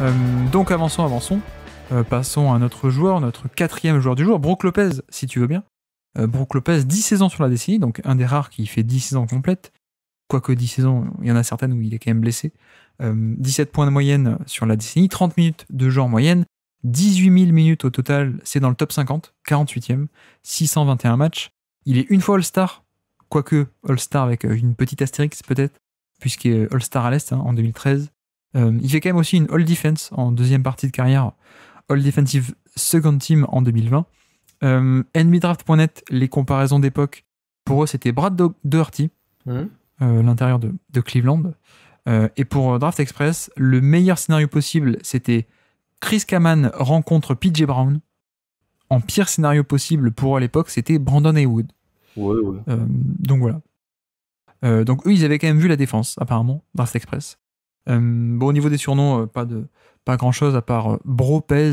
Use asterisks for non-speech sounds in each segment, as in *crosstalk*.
Euh, donc avançons, avançons. Euh, passons à notre joueur, notre quatrième joueur du jour, Brooke Lopez, si tu veux bien. Euh, Brooke Lopez, 10 saisons sur la décennie, donc un des rares qui fait 10 saisons complètes. Quoique 10 saisons, il y en a certaines où il est quand même blessé. 17 points de moyenne sur la décennie, 30 minutes de jeu en moyenne, 18 000 minutes au total, c'est dans le top 50, 48e, 621 matchs. Il est une fois All-Star, quoique All-Star avec une petite astérix peut-être, puisqu'il est All-Star à l'Est hein, en 2013. Euh, il fait quand même aussi une All Defense en deuxième partie de carrière, All Defensive Second Team en 2020. Euh, les comparaisons d'époque, pour eux c'était Brad Doherty, hum. euh, l'intérieur de, Cleveland. Euh, et pour Draft Express, le meilleur scénario possible c'était Chris Kaman rencontre PJ Brown. En pire scénario possible pour à l'époque, c'était Brandon Haywood. Ouais, ouais. donc voilà. donc eux, ils avaient quand même vu la défense, apparemment, Draft Express. Euh, bon, au niveau des surnoms, euh, pas, de, pas grand chose à part euh, Bropez,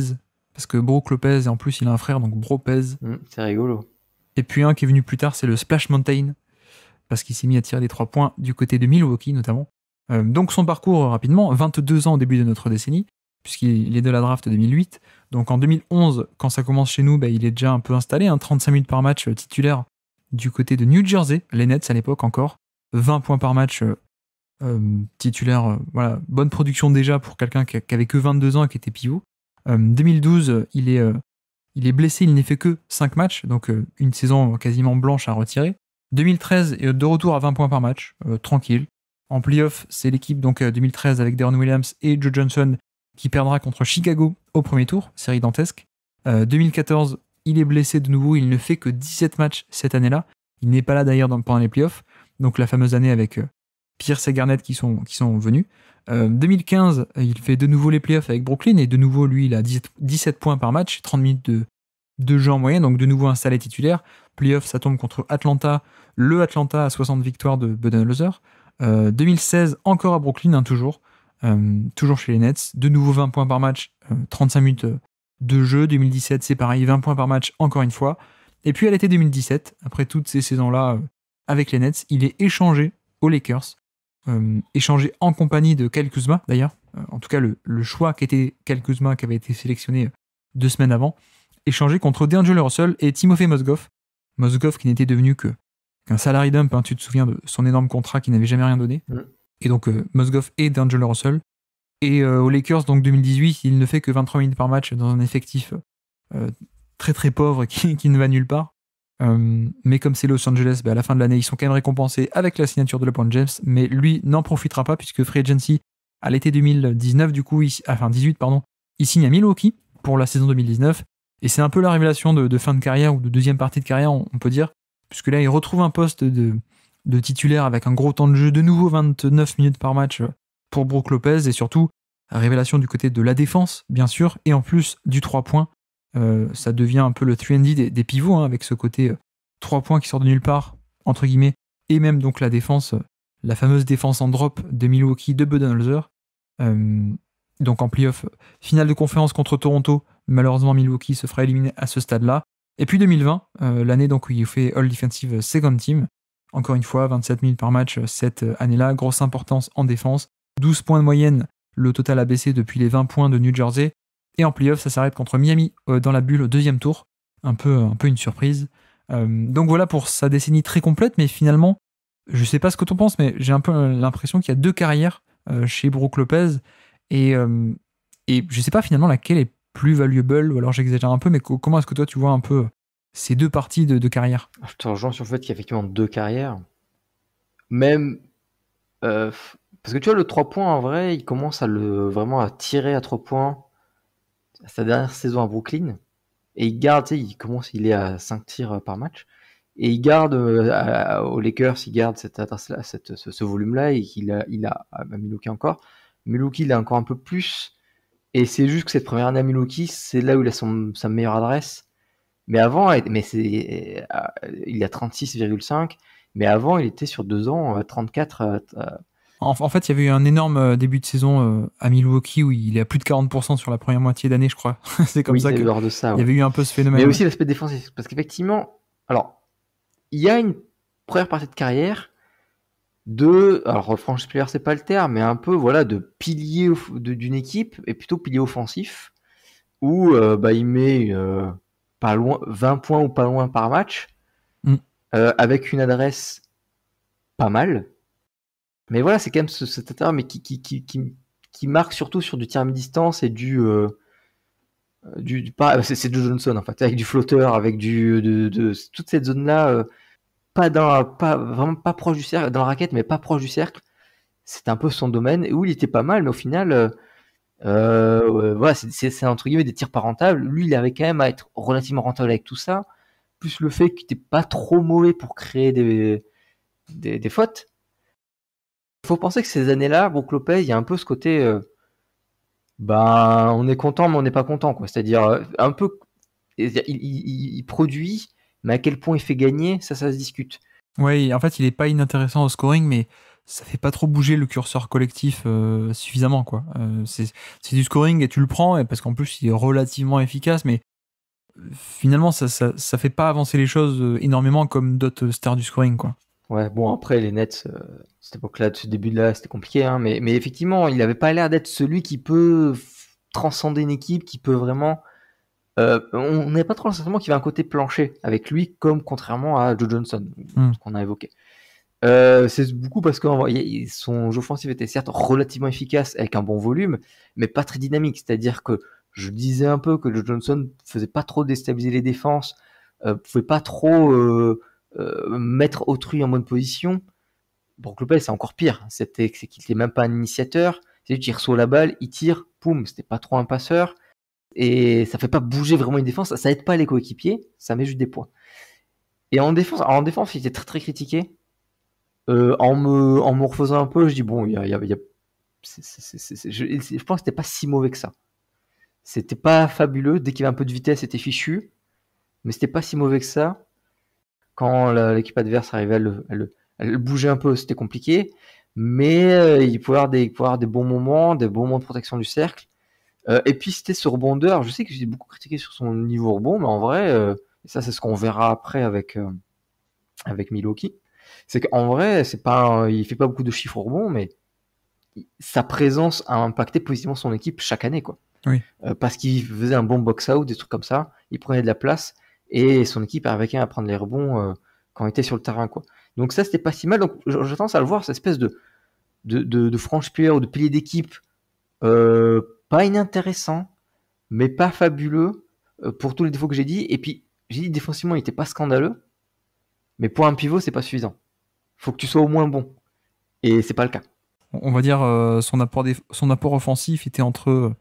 parce que Brook Lopez, et en plus il a un frère, donc Bropez. Hum, c'est rigolo. Et puis un qui est venu plus tard, c'est le Splash Mountain, parce qu'il s'est mis à tirer des trois points du côté de Milwaukee notamment. donc son parcours rapidement, 22 ans au début de notre décennie, puisqu'il est de la draft 2008. Donc en 2011, quand ça commence chez nous, bah, il est déjà un peu installé, un hein, 35 minutes par match titulaire du côté de New Jersey, les Nets à l'époque encore, 20 points par match euh, titulaire, euh, voilà, bonne production déjà pour quelqu'un qui, qui, avait que 22 ans et qui était pivot. 2012, euh, il est, il est blessé, il n'est fait que 5 matchs, donc une saison quasiment blanche à retirer. 2013, de retour à 20 points par match, tranquille. En playoff, c'est l'équipe donc 2013 avec Darren Williams et Joe Johnson qui perdra contre Chicago au premier tour, série dantesque. 2014, il est blessé de nouveau, il ne fait que 17 matchs cette année-là. Il n'est pas là d'ailleurs pendant les playoffs, donc la fameuse année avec Pierre et Garnett qui sont, qui sont venus. 2015, euh, il fait de nouveau les playoffs avec Brooklyn et de nouveau, lui, il a 17, points par match, 30 minutes de, jeu en moyenne, donc de nouveau installé titulaire. Playoff, ça tombe contre Atlanta, le Atlanta à 60 victoires de Budenholzer. Euh, 2016, encore à Brooklyn, hein, toujours, euh, toujours chez les Nets, de nouveau 20 points par match, 35 euh, minutes de jeu. 2017, c'est pareil, 20 points par match, encore une fois. Et puis à l'été 2017, après toutes ces saisons-là avec les Nets, il est échangé aux Lakers euh, échangé en compagnie de Kyle Kuzma d'ailleurs. Euh, en tout cas, le, choix qui était Kyle Kuzma, qui avait été sélectionné euh, deux semaines avant, échangé contre D'Angelo Russell et Timofey Mozgov. Mozgov qui n'était devenu que qu'un salarié dump, hein, tu te souviens de son énorme contrat qui n'avait jamais rien donné. Mm. Et donc euh, et D'Angelo Russell. Et aux Lakers, donc 2018, il ne fait que 23 minutes par match dans un effectif très très pauvre *laughs* qui ne va nulle part. Euh, mais comme c'est Los Angeles, bah, à la fin de l'année, ils sont quand même récompensés avec la signature de LeBron James. Mais lui n'en profitera pas puisque Free Agency, à l'été 2019, du coup, enfin 18, pardon, il signe à Milwaukee pour la saison 2019. Et c'est un peu la révélation de, fin de carrière ou de deuxième partie de carrière, on, peut dire, puisque là, il retrouve un poste de, titulaire avec un gros temps de jeu, de nouveau 29 minutes par match euh, pour Brook Lopez et surtout, révélation du côté de la défense, bien sûr, et en plus du 3 points euh, ça devient un peu le 3D des, pivots, hein, avec ce côté 3 euh, points qui sortent de nulle part, entre guillemets, et même donc la défense, la fameuse défense en drop de Milwaukee de Budenholzer. Euh, donc en playoff, finale de conférence contre Toronto, malheureusement Milwaukee se fera éliminer à ce stade-là. Et puis 2020, l'année donc où il fait All Defensive Second Team. Encore une fois, 27 minutes par match cette année-là, grosse importance en défense. 12 points de moyenne, le total a baissé depuis les 20 points de New Jersey. Et en playoff, ça s'arrête contre Miami euh, dans la bulle au deuxième tour. Un peu, euh, un peu une surprise. Euh, donc voilà pour sa décennie très complète, mais finalement, je ne sais pas ce que tu penses, mais j'ai un peu l'impression qu'il y a deux carrières chez Brook Lopez. Et, et je sais pas finalement laquelle est plus valuable, ou alors j'exagère un peu, mais comment est-ce que toi tu vois un peu ces deux parties de, carrière Je te rejoins sur le fait qu'il y a effectivement deux carrières. Même. parce que tu vois, le 3 points en vrai, il commence à le, vraiment à tirer à 3 points sa dernière saison à Brooklyn, et il garde, il commence, il est à 5 tirs euh, par match, et il garde euh, aux Lakers, il garde cette, ce, volume-là, et il a, il a euh, encore. Milwaukee il a encore un peu plus, et c'est juste que cette première année à Milwaukee c'est là où il a son, sa meilleure adresse. Mais avant, mais c'est, il a 36,5, mais avant, il était sur deux ans, 34, en, fait, il y avait eu un énorme euh, début de saison euh, à Milwaukee où il est à plus de 40% sur la première moitié d'année, je crois. *laughs* c'est comme ça Il y avait eu un peu ce phénomène. Mais aussi l'aspect défensif, parce qu'effectivement, alors, il y a une première partie de carrière de, alors franchement c'est pas le terme, mais un peu voilà de pilier d'une équipe et plutôt pilier offensif où euh, bah, il met pas loin 20 points ou pas loin par match mm. avec une adresse pas mal mais voilà, c'est quand même ce, cet mais qui, marque surtout sur du tir à distance et du. Euh, du, euh, c'est de Johnson, en fait, avec du flotteur, avec du. De, toute cette zone-là, euh, pas dans, pas, vraiment pas proche du cercle, dans la raquette, mais pas proche du cercle. C'est un peu son domaine, et où il était pas mal, mais au final. voilà, c'est entre guillemets des tirs pas rentables. Lui, il avait quand même à être relativement rentable avec tout ça, plus le fait qu'il n'était pas trop mauvais pour créer des, des fautes. Il faut penser que ces années-là, Brook Lopez, il y a un peu ce côté. Euh, ben, on est content, mais on n'est pas content, C'est-à-dire, euh, un peu. Il, produit, mais à quel point il fait gagner, ça, ça se discute. Oui, en fait, il n'est pas inintéressant au scoring, mais ça fait pas trop bouger le curseur collectif euh, suffisamment, quoi. c'est du scoring et tu le prends, parce qu'en plus, il est relativement efficace, mais finalement, ça, ne fait pas avancer les choses énormément comme d'autres stars du scoring, quoi. Ouais, bon, après, les Nets, euh, cette époque-là, ce début-là, c'était compliqué, hein, mais, effectivement, il n'avait pas l'air d'être celui qui peut transcender une équipe, qui peut vraiment. Euh, on n'est pas trop le qu'il y avait un côté plancher avec lui, comme contrairement à Joe Johnson, hmm. ce qu'on a évoqué. Euh, c'est beaucoup parce que son jeu offensif était certes relativement efficace avec un bon volume, mais pas très dynamique. C'est-à-dire que je disais un peu que Joe Johnson faisait pas trop déstabiliser les défenses, ne pouvait pas trop euh, mettre autrui en bonne position, pour Lopez, c'est encore pire. C'était qu'il n'était même pas un initiateur. C'est qu'il reçoit la balle, il tire, poum, c'était pas trop un passeur. Et ça fait pas bouger vraiment une défense. Ça, aide pas les coéquipiers, ça met juste des points. Et en défense, en défense, il était très très critiqué. Euh, en, me, en refaisant un peu, je dis bon, il y a, je, pense que c'était pas si mauvais que ça. C'était pas fabuleux. Dès qu'il y avait un peu de vitesse, c'était fichu. Mais c'était pas si mauvais que ça. Quand l'équipe adverse arrivait à le, un peu, c'était compliqué. Mais euh, il, pouvait avoir des, des bons moments, des bons moments de protection du cercle. Euh, et puis c'était ce rebondeur. Je sais que j'ai beaucoup critiqué sur son niveau rebond, mais en vrai, euh, ça c'est ce qu'on verra après avec, avec miloki c'est qu'en vrai, c'est pas, il fait pas beaucoup de chiffres rebonds, mais sa présence a impacté positivement son équipe chaque année, quoi. Oui. parce qu'il faisait un bon box out, des trucs comme ça, il prenait de la place, et son équipe arrivait à prendre les rebonds euh, quand il était sur le terrain. Quoi. Donc ça, c'était pas si mal. Donc j'ai tendance à le voir, cette espèce de, de, franche player ou de pilier d'équipe, euh, pas inintéressant, mais pas fabuleux euh, pour tous les défauts que j'ai dit. Et puis, j'ai dit défensivement, il était pas scandaleux, mais pour un pivot, c'est pas suffisant. faut que tu sois au moins bon. Et c'est pas le cas. On va dire son, apport son apport offensif était entre,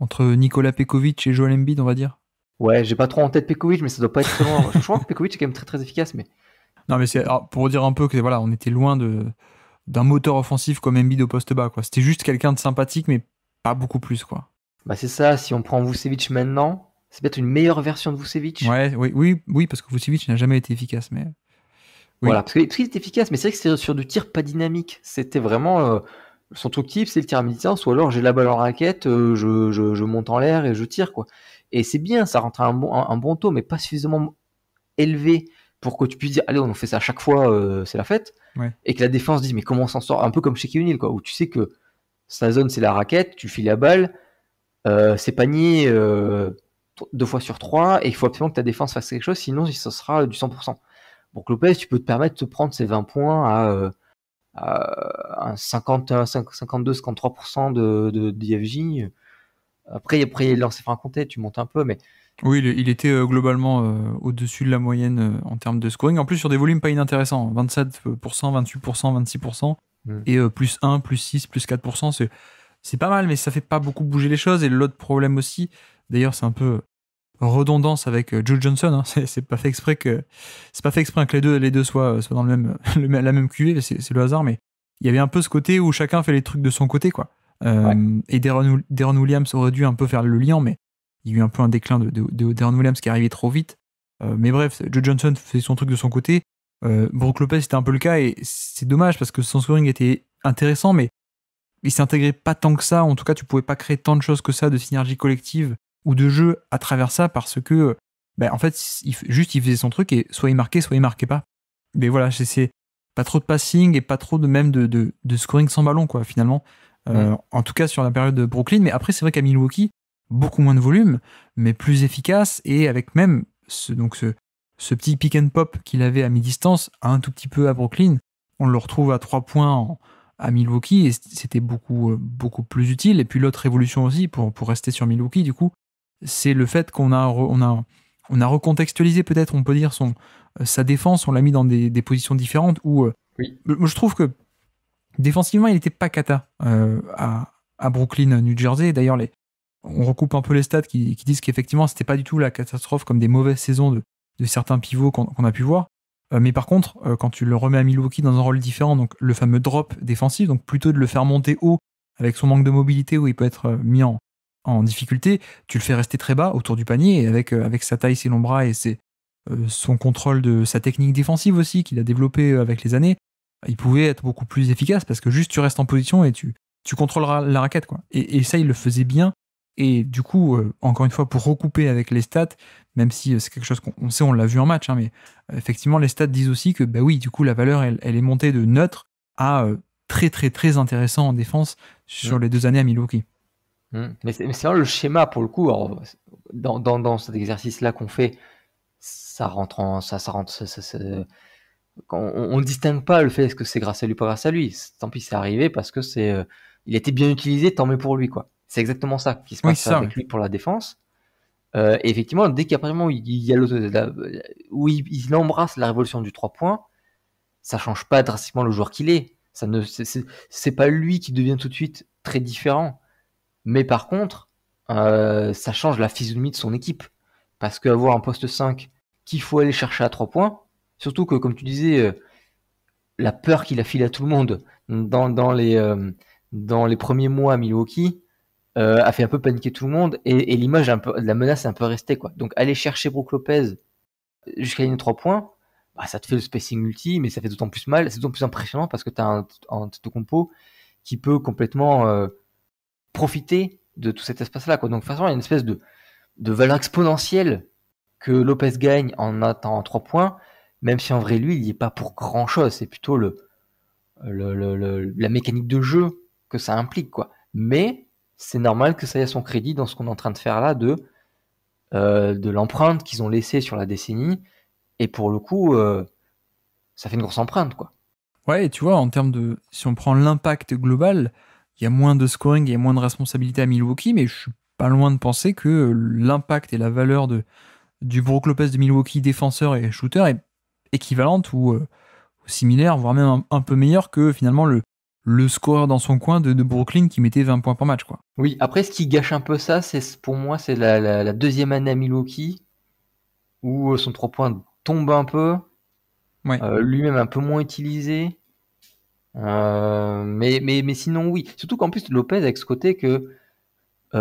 entre Nicolas Pekovic et Joel Embiid, on va dire Ouais, j'ai pas trop en tête Pekovic, mais ça doit pas être *laughs* je crois que Pekovic est quand même très très efficace, mais. Non, mais c'est pour dire un peu que voilà, on était loin de d'un moteur offensif comme Embiid au poste bas, quoi. C'était juste quelqu'un de sympathique, mais pas beaucoup plus, quoi. Bah c'est ça. Si on prend Vucevic maintenant, c'est peut-être une meilleure version de Vucevic. Ouais, oui, oui, oui, parce que Vucevic n'a jamais été efficace, mais. Voilà, parce qu'il était efficace, mais c'est vrai que c'est sur du tir pas dynamique. C'était vraiment euh, son truc type, c'est le tir à soit ou alors j'ai la balle en raquette, euh, je, je monte en l'air et je tire, quoi. Et c'est bien, ça rentre à un bon, un bon taux, mais pas suffisamment élevé pour que tu puisses dire allez on fait ça à chaque fois euh, c'est la fête et que la défense dise mais comment on s'en sort un peu comme chez O'Neal quoi où tu sais que sa zone c'est la raquette tu files la balle euh, c'est panier euh, deux fois sur trois et il faut absolument que ta défense fasse quelque chose sinon ce sera du 100% donc Lopez tu peux te permettre de te prendre ces 20 points à, à 50, 52 53% de, de, de après, après il leur s'est fait tu montes un peu, mais. Oui, il, était euh, globalement euh, au-dessus de la moyenne euh, en termes de scoring. En plus, sur des volumes pas inintéressants 27%, 28%, 26%, et plus 1, plus 6, plus 4%. C'est, pas mal, mais ça fait pas beaucoup bouger les choses. Et l'autre problème aussi, d'ailleurs, c'est un peu redondance avec Joe Johnson. Hein. *laughs* C'est, pas fait exprès que c'est pas fait exprès que les deux, les deux soient, dans le même, *laughs* la même cuvée. c'est, le hasard, mais il y avait un peu ce côté où chacun fait les trucs de son côté, quoi. Euh, et Deron, Williams aurait dû un peu faire le lien, mais il y a eu un peu un déclin de, de, Deron Williams qui arrivait trop vite. Euh, mais bref, Joe Johnson faisait son truc de son côté. Euh, Brooke Lopez, c'était un peu le cas, et c'est dommage parce que son scoring était intéressant, mais il s'intégrait pas tant que ça. En tout cas, tu pouvais pas créer tant de choses que ça, de synergie collective ou de jeu à travers ça, parce que, ben, en fait, juste il faisait son truc et soit il marquait, soit il marquait pas. Mais voilà, c'est pas trop de passing et pas trop de même de, de scoring sans ballon, quoi, finalement. Euh, mm. En tout cas, sur la période de Brooklyn. Mais après, c'est vrai qu'à Milwaukee, beaucoup moins de volume, mais plus efficace et avec même ce, donc ce, petit pick and pop qu'il avait à mi-distance, un tout petit peu à Brooklyn. On le retrouve à trois points à Milwaukee et c'était beaucoup, euh, beaucoup plus utile. Et puis l'autre évolution aussi, pour, pour rester sur Milwaukee, du coup, c'est le fait qu'on a, on a, on a recontextualisé peut-être, on peut dire, son, euh, sa défense, on l'a mis dans des, positions différentes où. je trouve que Défensivement, il n'était pas cata euh, à, Brooklyn, New Jersey. D'ailleurs, on recoupe un peu les stats qui, disent qu'effectivement, ce n'était pas du tout la catastrophe comme des mauvaises saisons de, certains pivots qu'on, a pu voir. Euh, mais par contre, euh, quand tu le remets à Milwaukee dans un rôle différent, donc le fameux drop défensif, donc plutôt de le faire monter haut avec son manque de mobilité où il peut être mis en, difficulté, tu le fais rester très bas autour du panier avec, sa taille, ses longs bras et son contrôle de sa technique défensive aussi qu'il a développé avec les années, il pouvait être beaucoup plus efficace parce que juste tu restes en position et tu, tu contrôleras la raquette. Quoi. Et, ça, il le faisait bien. Et du coup, euh, encore une fois, pour recouper avec les stats, même si euh, c'est quelque chose qu'on sait, on l'a vu en match, hein, mais euh, effectivement, les stats disent aussi que, bah oui, du coup, la valeur, elle, est montée de neutre à très, très, très intéressant en défense sur mm. les deux années à Milwaukee. Mm. Mais c'est vraiment le schéma, pour le coup, dans, dans, cet exercice-là qu'on fait, ça rentre en. Ça, ça rentre on, ne distingue pas le fait est-ce que c'est grâce à lui ou pas grâce à lui. Tant pis, c'est arrivé parce que c'est, euh, il a bien utilisé, tant mieux pour lui quoi. C'est exactement ça qui se passe avec lui pour la défense. Euh, effectivement, dès qu'apparemment il, y a où il, embrasse la révolution du 3 points, ça change pas drastiquement le joueur qu'il est. Ça ne, c'est pas lui qui devient tout de suite très différent. Mais par contre, euh, ça change la physionomie de son équipe. Parce qu'avoir un poste 5 qu'il faut aller chercher à 3 points, Surtout que, comme tu disais, euh, la peur qu'il a filée à tout le monde dans, euh, les, premiers mois à Milwaukee euh, a fait un peu paniquer tout le monde et, l'image de la menace est un peu restée. Donc aller chercher Brook Lopez jusqu'à gagner 3 points, bah, ça te fait le spacing multi, mais ça fait d'autant plus mal, c'est d'autant plus impressionnant parce que tu as un, un compo qui peut complètement profiter de tout cet espace-là. Donc de toute façon, il y a une espèce de, de valeur exponentielle que Lopez gagne en attendant 3 points même si en vrai, lui, il n'y est pas pour grand-chose. C'est plutôt le, la mécanique de jeu que ça implique, quoi. Mais c'est normal que ça ait son crédit dans ce qu'on est en train de faire là de, euh, de l'empreinte qu'ils ont laissée sur la décennie. Et pour le coup, euh, ça fait une grosse empreinte, quoi. Ouais, tu vois, en termes de. Si on prend l'impact global, il y a moins de scoring, il y a moins de responsabilité à Milwaukee, mais je suis pas loin de penser que l'impact et la valeur de, du Brook Lopez de Milwaukee défenseur et shooter est équivalente euh, ou, similaire, voire même un, peu meilleure que finalement le, le scoreur dans son coin de, Brooklyn qui mettait 20 points par match. Quoi. Oui, après ce qui gâche un peu ça, c'est pour moi c'est la, deuxième année à Milwaukee où euh, son 3 points tombe un peu, euh, lui-même un peu moins utilisé. mais, mais, mais sinon oui, surtout qu'en plus Lopez avec ce côté que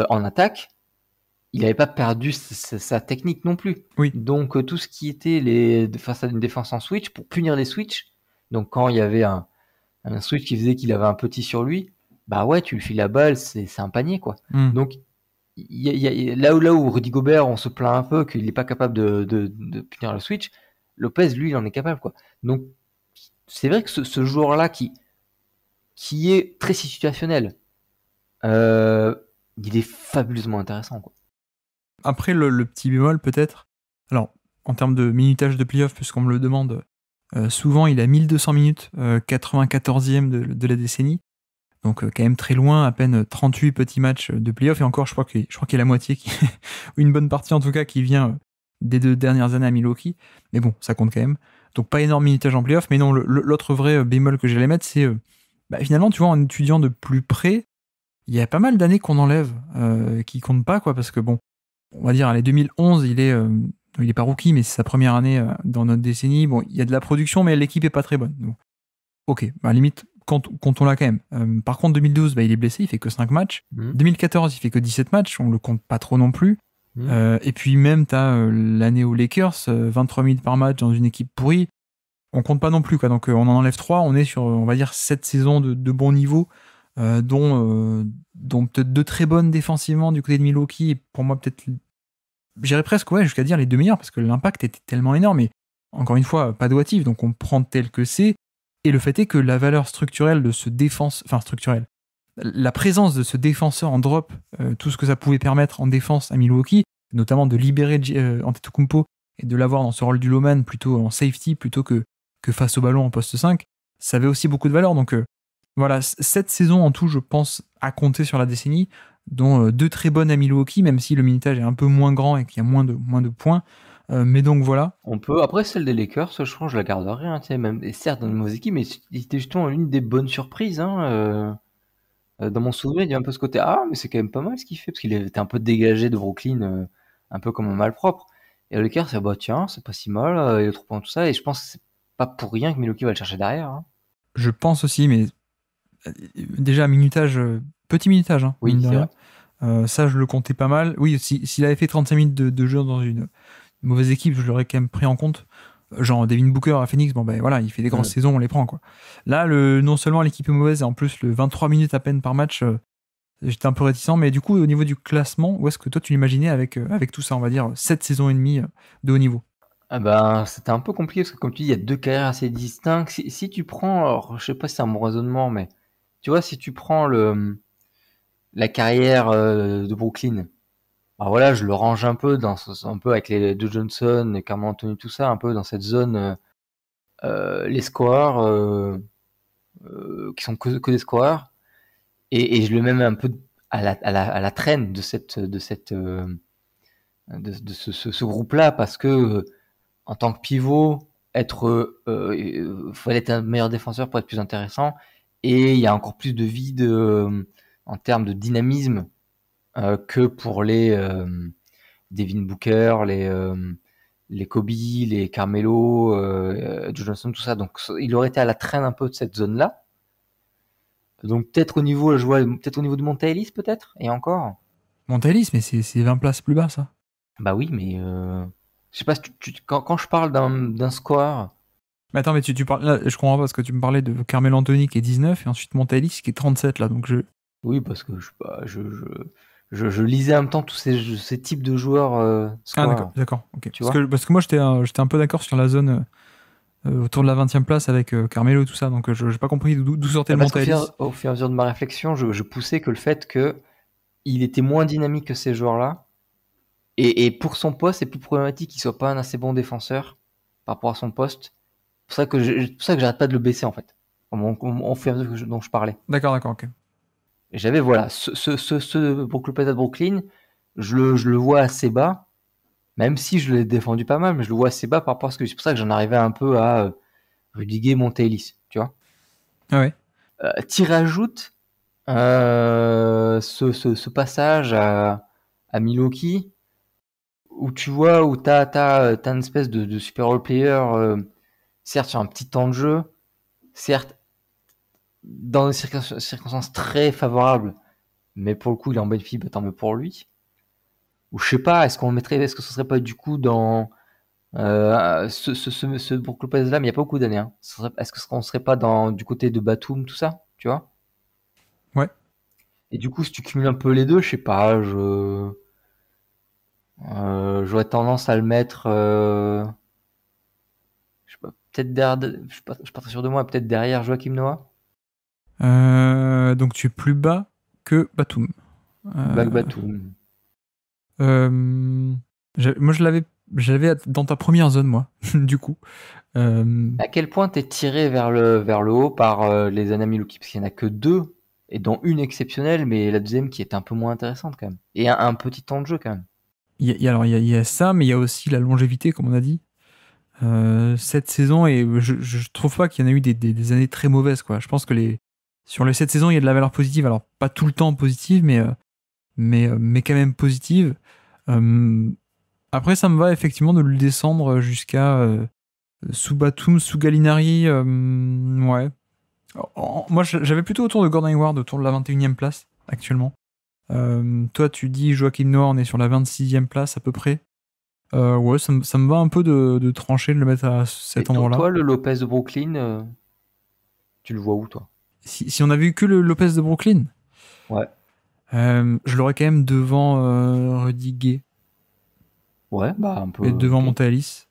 en attaque, il n'avait pas perdu sa, technique non plus. Oui. Donc euh, tout ce qui était les face à une défense en switch pour punir les switch, Donc quand il y avait un, switch qui faisait qu'il avait un petit sur lui, bah ouais, tu lui files la balle, c'est un panier quoi. Donc là où là Rudy Gobert, on se plaint un peu qu'il n'est pas capable de, punir le switch, Lopez lui il en est capable quoi. Donc c'est vrai que ce, joueur là qui qui est très situationnel, euh, il est fabuleusement intéressant quoi. Après, le, petit bémol, peut-être. Alors, en termes de minutage de playoff, puisqu'on me le demande, euh, souvent il a 1200 minutes, 94e euh, de, la décennie. Donc, euh, quand même très loin, à peine 38 petits matchs de playoff. Et encore, je crois qu'il y a la moitié, qui, *laughs* une bonne partie en tout cas, qui vient des deux dernières années à Milwaukee. Mais bon, ça compte quand même. Donc, pas énorme minutage en playoff. Mais non, l'autre vrai bémol que j'allais mettre, c'est bah, finalement, tu vois, en étudiant de plus près, il y a pas mal d'années qu'on enlève, euh, qui comptent pas, quoi, parce que bon, on va dire, allez, 2011, il est, euh, il est pas rookie, mais c'est sa première année euh, dans notre décennie. Bon, il y a de la production, mais l'équipe est pas très bonne. Ok, à bah, la limite, comptons-la quand même. Euh, par contre, 2012, bah, il est blessé, il fait que 5 matchs. 2014, mmh. il fait que 17 matchs, on le compte pas trop non plus. Mmh. et puis même, tu as l'année aux Lakers, 23 minutes par match dans une équipe pourrie, on compte pas non plus. Quoi. Donc on en enlève 3, on est sur, on va dire, 7 saisons de, de bon niveau euh, euh, dont, peut-être deux très bonnes défensivement du côté de Milwaukee, pour moi peut-être, j'irais presque jusqu'à dire les deux meilleurs parce que l'impact était tellement énorme, et encore une fois, pas doatif, donc on prend tel que c'est, et le fait est que la valeur structurelle de ce défense, enfin structurelle, la présence de ce défenseur en drop, euh, tout ce que ça pouvait permettre en défense à Milwaukee, notamment de libérer Antetokounmpo et de l'avoir dans ce rôle du lowman plutôt en safety plutôt que, que face au ballon en poste 5, ça avait aussi beaucoup de valeur. Donc voilà, cette saison en tout, je pense, à compter sur la décennie, dont euh, deux très bonnes à Milwaukee, même si le minitage est un peu moins grand et qu'il y a moins de, moins de points. Euh, mais donc voilà. On peut. Après, celle des Lakers, je crois, je la garderai. Hein, même, et certes, dans mauvaise équipe mais c'était justement l'une des bonnes surprises. Hein, euh, dans mon souvenir, il y a un peu ce côté ah mais c'est quand même pas mal ce qu'il fait parce qu'il était un peu dégagé de Brooklyn, un peu comme un malpropre. Et le cœur, c'est bah tiens, c'est pas si mal, il il a trop tout ça. Et je pense que c'est pas pour rien que Milwaukee va le chercher derrière. Hein. Je pense aussi, mais déjà, minutage, euh, petit minutage, hein, euh, ça, je le comptais pas mal. Oui, s'il avait fait 35 minutes de, jeu dans une mauvaise équipe, je l'aurais quand même pris en compte. Euh, genre, Devin Booker à Phoenix, bon ben voilà, il fait des grandes saisons, on les prend quoi. Là, le, non seulement l'équipe est mauvaise, et en plus, le 23 minutes à peine par match, j'étais un peu réticent. Mais du coup, au niveau du classement, où est-ce que toi tu l'imaginais avec, avec tout ça, on va dire, 7 saisons et demie de haut niveau ah ben, c'était un peu compliqué parce que comme tu dis, il y a deux carrières assez distinctes. Si, tu prends, alors, je sais pas si c'est un bon raisonnement, mais tu vois, si tu prends le, la carrière euh, de Brooklyn, bah voilà, je le range un peu dans un peu avec les deux Johnson, et Carmen Anthony, tout ça, un peu dans cette zone euh, euh, les scores, qui sont que, des squares, et, je le mets un peu à la, traîne de cette de cette de, ce, groupe-là parce que en tant que pivot, être fallait être un meilleur défenseur pour être plus intéressant et il y a encore plus de vide euh, en termes de dynamisme euh, que pour les euh, Devin Booker, les, les Kobe, les Carmelo, Johnson, tout ça. Donc il aurait été à la traîne un peu de cette zone-là. Donc peut-être au niveau, je vois, peut-être au niveau de Montaelis, peut-être, et encore. Montaelis, mais c'est 20 places plus bas, ça. Bah oui, mais euh, je sais pas, quand, quand, je parle d'un score mais attends, mais tu, parles, je comprends pas parce que tu me parlais de Carmelo Anthony qui est 19 et ensuite Montalis qui est 37 là, donc je. Oui, parce que je, bah, lisais en même temps tous ces, types de joueurs. Euh, ah d'accord, d'accord. Parce, que, moi j'étais un, peu d'accord sur la zone euh, euh, autour de la 20 e place avec Carmelo et tout ça, donc je n'ai pas compris d'où sortait ah, le Au, fur et à mesure de ma réflexion, je, poussais que le fait qu'il était moins dynamique que ces joueurs-là. Et, pour son poste, c'est plus problématique qu'il ne soit pas un assez bon défenseur par rapport à son poste. C'est ça que pour ça que j'arrête pas de le baisser en fait. On, fait un dont je parlais. D'accord, d'accord, ok. J'avais voilà ce ce ce, Brooklyn, je le, je le vois assez bas, même si je l'ai défendu pas mal, mais je le vois assez bas par rapport à que c'est pour ça que j'en arrivais un peu à euh, mon Montelis, tu vois. Ah ouais. Euh, T'y rajoutes euh, ce, ce, passage à, à Miloki où tu vois où t'as as, euh, une espèce de, super role player euh, certes sur un petit temps de jeu, certes dans des circonstances très favorables, mais pour le coup, il est en bonne fille, bah, tant mieux pour lui. Ou je sais pas, est-ce qu'on mettrait, est-ce que ce serait pas du coup dans euh, ce, ce, ce, là, mais il n'y a pas beaucoup d'années. Hein. Est-ce qu'on serait pas dans du côté de Batum, tout ça, tu vois Ouais. Et du coup, si tu cumules un peu les deux, je sais pas, je. Euh, j'aurais tendance à le mettre. Euh, peut-être derrière, je pas très sûr de moi, peut-être derrière Joachim Noah. Euh, donc tu es plus bas que Batum. Euh, Batum. Euh, moi je l'avais, dans ta première zone moi, *laughs* du coup. Euh, à quel point t'es tiré vers le vers le haut par les Anami parce qu'il n'y en a que deux et dont une exceptionnelle, mais la deuxième qui est un peu moins intéressante quand même et un, petit temps de jeu quand même. alors il y a ça, mais il y a aussi la longévité comme on a dit. Euh, cette saison et je, trouve pas qu'il y en a eu des, années très mauvaises quoi. Je pense que les sur les 7 saisons il y a de la valeur positive, alors pas tout le temps positive mais euh, mais euh, mais quand même positive. après ça me va effectivement de le descendre jusqu'à sous Batum, sous Gallinari, ouais. Moi j'avais plutôt autour de Gordon Hayward autour de la 21e place actuellement. toi tu dis Joaquin Noah on est sur la 26e place à peu près. Euh, ouais, ça, me va un peu de, de, trancher de le mettre à cet endroit-là. Et Toi, le Lopez de Brooklyn, euh, tu le vois où, toi si, si, on a vu que le Lopez de Brooklyn Ouais. Euh, je l'aurais quand même devant Rudy Gay. Ouais, bah un peu. Et devant Montéalis.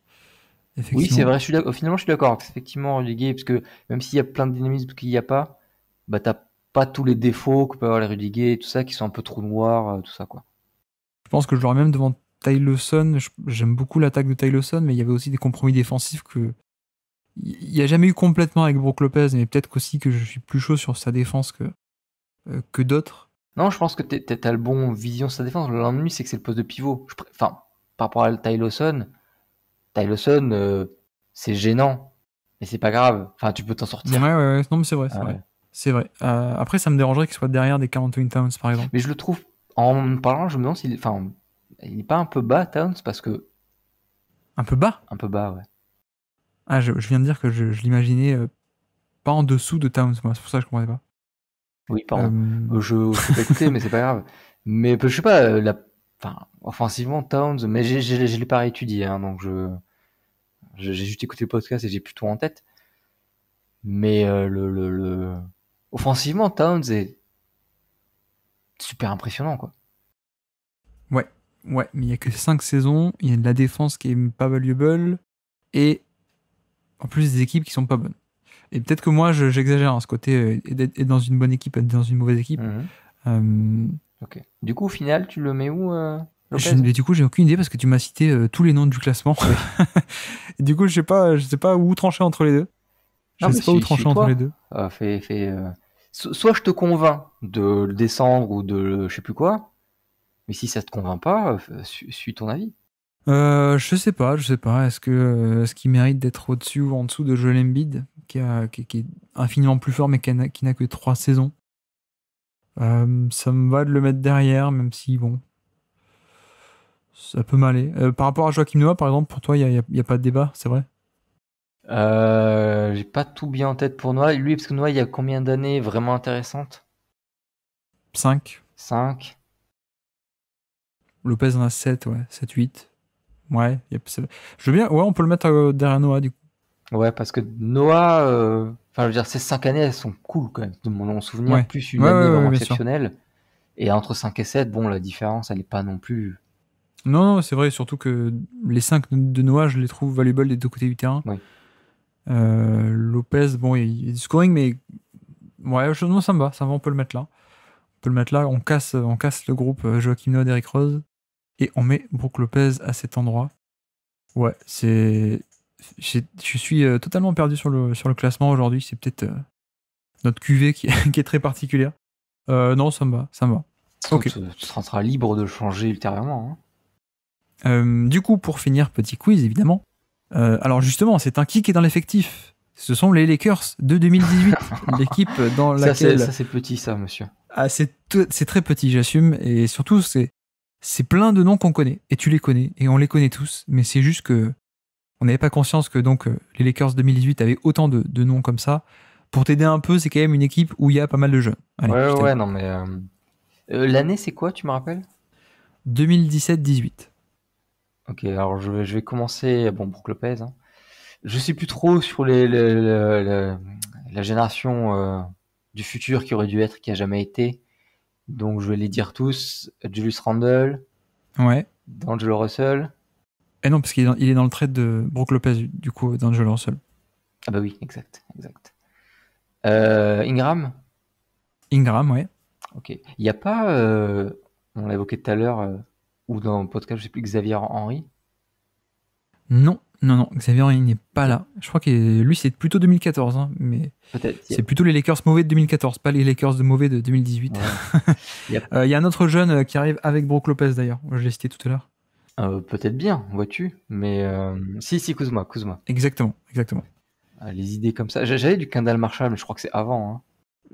Oui, c'est vrai, finalement je suis d'accord. Effectivement, Rudy Gay, parce que même s'il y a plein de dynamisme qu'il n'y a pas, bah t'as pas tous les défauts que peut avoir les Rudy Gay et tout ça, qui sont un peu trop noirs, tout ça, quoi. Je pense que je l'aurais même devant Tyleson, j'aime beaucoup l'attaque de Lawson, mais il y avait aussi des compromis défensifs que. Il n'y a jamais eu complètement avec Brook Lopez, mais peut-être aussi que je suis plus chaud sur sa défense que, euh, que d'autres. Non, je pense que tu as le bon vision de sa défense. L'ennui, c'est que c'est le poste de pivot. Enfin, par rapport à Tyleson, Tyleson, euh, c'est gênant, mais c'est pas grave. Enfin, tu peux t'en sortir. Ouais, Non, mais c'est vrai. C'est ah vrai. Euh, après, ça me dérangerait qu'il soit derrière des 41 Towns, par exemple. Mais je le trouve, en parlant, je me demande si... Enfin, il n'est pas un peu bas, Towns, parce que. Un peu bas Un peu bas, ouais. Ah, je, je viens de dire que je, je l'imaginais euh, pas en dessous de Towns, moi, c'est pour ça que je comprenais pas. Oui, pardon. Euh, je, je *laughs* pas mais c'est pas grave. Mais je sais pas, euh, la... enfin, offensivement, Towns, mais je ne l'ai pas étudié, hein, donc je. J'ai juste écouté le podcast et j'ai plutôt en tête. Mais le, le, le, offensivement, Towns est super impressionnant, quoi. Ouais, Ouais, mais il n'y a que 5 saisons. Il y a de la défense qui est pas valuable. Et en plus, des équipes qui sont pas bonnes. Et peut-être que moi, j'exagère en hein, ce côté euh, d'être être dans une bonne équipe, être dans une mauvaise équipe. Mhm. Euh, ok. Du coup, au final, tu le mets où euh, Du coup, j'ai aucune idée parce que tu m'as cité tous les noms du classement. *laughs* du coup, je sais pas, je sais pas où trancher entre les deux. Je ne sais pas où trancher entre les deux. Fait, soit je te convainc de le descendre ou de je sais plus quoi, mais si ça te convainc pas, euh, euh, suis ton avis. Euh, je sais pas, je sais pas. Est-ce que est-ce qu'il mérite d'être au-dessus ou en dessous de Joel Embiid, qui, a, est infiniment plus fort mais qui n'a que trois saisons Ça me va de le mettre derrière, même si bon, ça peut m'aller. par rapport à Joachim Noah, par exemple, pour toi, il n'y a, pas de débat, c'est vrai J'ai pas tout bien en tête pour Noah. Lui, parce que Noah, il y a combien d'années vraiment intéressantes 5 5 Lopez en a 7, ouais. 7-8. Ouais, je veux bien. Ouais, on peut le mettre euh, derrière Noah, du coup. Ouais, parce que Noah, euh, enfin, je veux dire, ces 5 années, elles sont cool quand même, de mon souvenir, plus une année exceptionnelle. Et entre 5 et 7, bon, la différence, elle n'est pas non plus. Non, non c'est vrai, surtout que les 5 de Noah, je les trouve valuable des deux côtés du terrain. Euh, Lopez, bon, il y a du scoring, mais ouais, je... ça me va, ça va, on peut le mettre là. On peut le mettre là, on casse, on casse le groupe Joachim Noah, d'Eric Rose et on met Brook Lopez à cet endroit. Ouais, c'est. Je suis euh, totalement perdu sur le, sur le classement aujourd'hui. C'est peut-être euh, notre QV *laughs* qui, est très particulière. Euh, non, ça me va, ça me va. Ok. Tu seras libre de changer ultérieurement. Hein. du coup, pour finir, petit quiz évidemment. alors justement, c'est un qui qui est dans l'effectif. Ce sont les Lakers de 2018, *laughs* l'équipe dans laquelle. Ça c'est petit, ça, monsieur. Ah, c'est très petit, j'assume, et surtout c'est c'est plein de noms qu'on connaît, et tu les connais, et on les connaît tous, mais c'est juste que on n'avait pas conscience que donc euh, les Lakers 2018 avaient autant de, noms comme ça. Pour t'aider un peu, c'est quand même une équipe où il y a pas mal de jeunes. ouais, ouais, non, mais. Euh, euh, l'année, c'est quoi, tu me rappelles 2017-18. Ok, alors je vais, commencer. Bon, pour le hein. je sais plus trop sur les, la génération du futur qui aurait dû être, qui a jamais été. Donc je vais les dire tous. Julius Randle. Ouais. D'Angelo Russell. Eh non, parce qu'il est, dans le trait de Brook Lopez, du coup, d'Angelo Russell. Ah bah oui, exact. exact. Euh, Ingram Ingram, ouais. Ok. Il n'y a pas, euh, on l'a évoqué tout à l'heure, euh, ou dans le podcast, je ne sais plus, Xavier Henry Non, non, non, Xavier Henry n'est pas là. Je crois que lui, c'est plutôt 2014. Hein, mais C'est plutôt les Lakers mauvais de 2014, pas les Lakers de mauvais de 2018. *laughs* Euh, il y a un autre jeune euh, qui arrive avec Brook Lopez d'ailleurs. Je l'ai cité tout à l'heure. Euh, peut-être bien, vois-tu. Mais si, si, Kuzma, Kuzma. Exactement, exactement. Ah, les idées comme ça. J'avais du Kendall Marshall, mais je crois que c'est avant. Hein.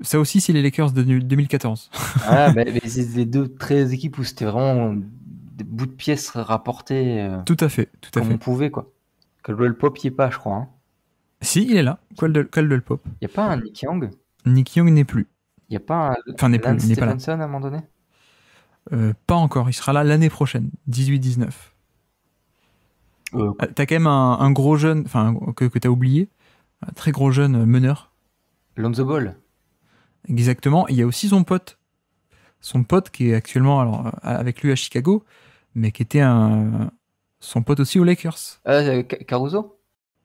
Ça aussi, c'est les Lakers de 2014. *laughs* ah, c'est les deux très équipes où c'était vraiment des bouts de pièces rapportés. tout à fait, tout à comme fait. on pouvait, quoi. Caldwell Pop y est pas, je crois. Hein. Si, il est là. Caldwell, le Pop. Il n'y a pas un Nick Young Nick Young n'est plus. Il n'y a pas un enfin, n'est pas là. à un moment donné euh, Pas encore. Il sera là l'année prochaine, 18-19. Euh, ah, t'as quand même un, gros jeune, enfin que, que as oublié, un très gros jeune euh, meneur. Lonzo Ball. Exactement. Il y a aussi son pote, son pote qui est actuellement alors euh, avec lui à Chicago, mais qui était un, son pote aussi aux Lakers. Ah, euh, Caruso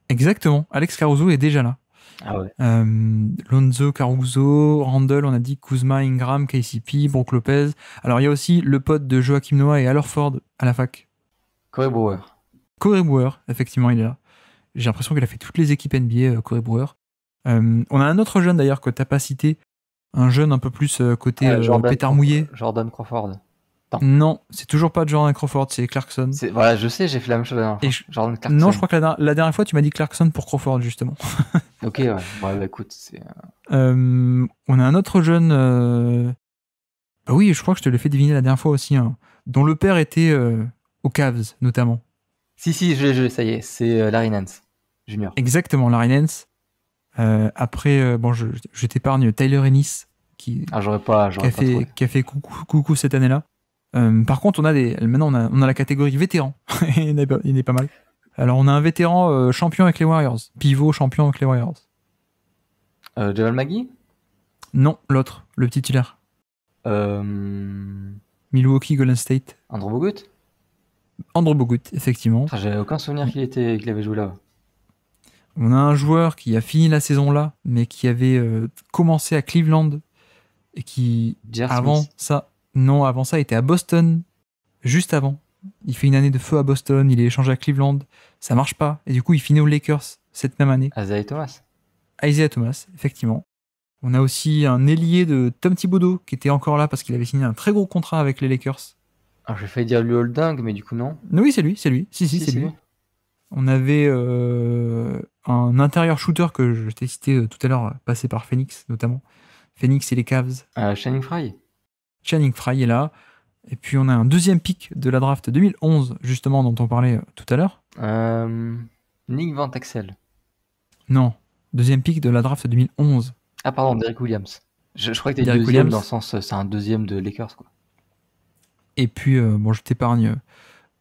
Exactement, Alex Caruso est déjà là. Ah ouais. Euh, Lonzo, Caruso, Randall, on a dit Kuzma, Ingram, KCP, Brook Lopez. Alors il y a aussi le pote de Joachim Noah et Ford à la fac. Corey Brewer. Corey Brewer, effectivement, il est là. J'ai l'impression qu'il a fait toutes les équipes NBA, euh, Corey Brewer. on a un autre jeune d'ailleurs que n'as pas cité, un jeune un peu plus côté pétard mouillé. Jordan Crawford. Non, c'est toujours pas Jordan Crawford, c'est Clarkson. Voilà, je sais, j'ai fait la même chose. La Non, je crois que la, dernière fois, tu m'as dit Clarkson pour Crawford, justement. *laughs* ok, ouais. Bah, écoute, c'est. Euh, euh, on a un autre jeune. Euh, bah oui, je crois que je te l'ai fait deviner la dernière fois aussi, hein, dont le père était au aux Cavs, notamment. Si, si, je, ça y est, c'est Larry Nance, Junior. Exactement, Larry Nance. après, bon, je, t'épargne Tyler Ennis, ah, qui, a, fait, coucou, coucou cette année-là. Euh, par contre, on a des, maintenant on a, la catégorie vétéran. *laughs* il, n'est pas, mal. Alors on a un vétéran euh, champion avec les Warriors, pivot champion avec les Warriors. Euh, Non, l'autre, le titulaire. Euh, Milwaukee, Golden State. Andrew Bogut Andrew Bogut, effectivement. J'ai aucun souvenir qu'il était, avait joué là. On a un joueur qui a fini la saison là, mais qui avait commencé à Cleveland et qui avant ça non, avant ça, il était à Boston, juste avant. Il fait une année de feu à Boston, il est échangé à Cleveland, ça marche pas. Et du coup, il finit aux Lakers cette même année. Isaiah Thomas. Isaiah Thomas, effectivement. On a aussi un ailier de Tom Thibodeau qui était encore là parce qu'il avait signé un très gros contrat avec les Lakers. Alors ah, j'ai failli dire le Holding, mais du coup non. Oui, c'est lui, c'est lui. Si, si, c'est lui. On avait euh, un intérieur shooter que je t'ai cité euh, tout à l'heure, euh, passé par Phoenix notamment. Phoenix et les Cavs. à Shining Fry Channing Fry est là. Et puis on a un deuxième pic de la draft 2011, justement, dont on parlait euh, tout à l'heure. Euh, Nick Van Axel. Non, deuxième pic de la draft 2011. Ah pardon, Derek Williams. Je, crois que tu deuxième Williams. dans le sens, euh, c'est un deuxième de Lakers. Quoi. Et puis, bon, je t'épargne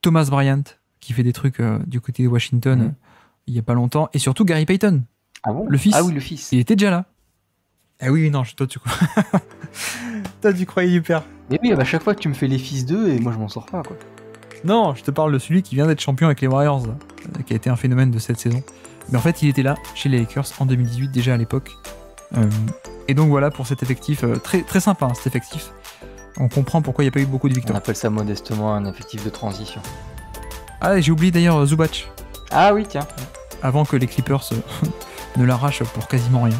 Thomas Bryant, qui fait des trucs du côté de Washington mm. il y a pas longtemps. Et surtout Gary Payton. Ah bon Le fils. Ah oui, le fils. Il était déjà là. Ah oui, non, je, toi, tu coup *laughs* tu croyais du père. Mais oui, à chaque fois que tu me fais les fils d'eux, et moi je m'en sors pas, quoi. Non, je te parle de celui qui vient d'être champion avec les Warriors, euh, qui a été un phénomène de cette saison. Mais en fait, il était là, chez les Lakers, en 2018, déjà à l'époque. Euh, et donc voilà pour cet effectif, euh, très, très sympa hein, cet effectif. On comprend pourquoi il n'y a pas eu beaucoup de victoires. On appelle ça modestement un effectif de transition. Ah, j'ai oublié d'ailleurs Zubac. Ah oui, tiens. Avant que les Clippers *laughs* ne l'arrachent pour quasiment rien.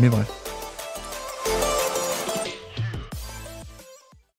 mais bref.